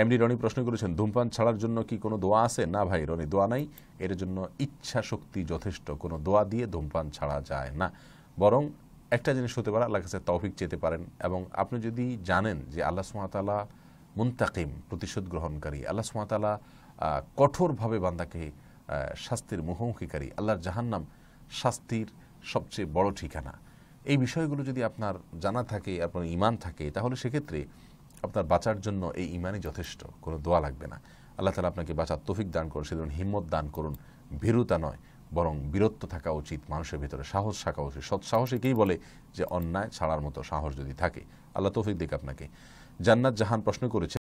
এমনি রনি প্রশ্ন করেছেন ধূমপান ছাড়ার জন্য কি কোনো দোয়া আছে না ভাই রনি দোয়া নাই এর জন্য ইচ্ছা শক্তি যথেষ্ট কোনো দোয়া দিয়ে ধূমপান ছাড়া যায় না বরং একটা জিনিস হতে পারে আল্লাহ কাছে তৌফিক চেতে পারেন এবং আপনি যদি জানেন যে আল্লাহ সুমাতালা মুন্তাকিম প্রতিশোধ গ্রহণকারী আল্লাহ সুমাতালা কঠোরভাবে বান্দাকে শাস্তির মুখোমুখিকারী আল্লাহর জাহান্নাম শাস্তির সবচেয়ে বড় ঠিকানা এই বিষয়গুলো যদি আপনার জানা থাকে আপনার ইমান থাকে তাহলে সেক্ষেত্রে আপনার বাঁচার জন্য এই ইমানই যথেষ্ট কোনো দোয়া লাগবে না আল্লাহ তালা আপনাকে বাঁচার তৌফিক দান করুন সেদিন হিম্মত দান করুন ভীরুতা নয় বরং বীরত্ব থাকা উচিত মানুষের ভিতরে সাহস থাকা উচিত সৎ একেই বলে যে অন্যায় ছাড়ার মতো সাহস যদি থাকে আল্লাহ তৌফিক দিক আপনাকে জান্নাত জাহান প্রশ্ন করেছে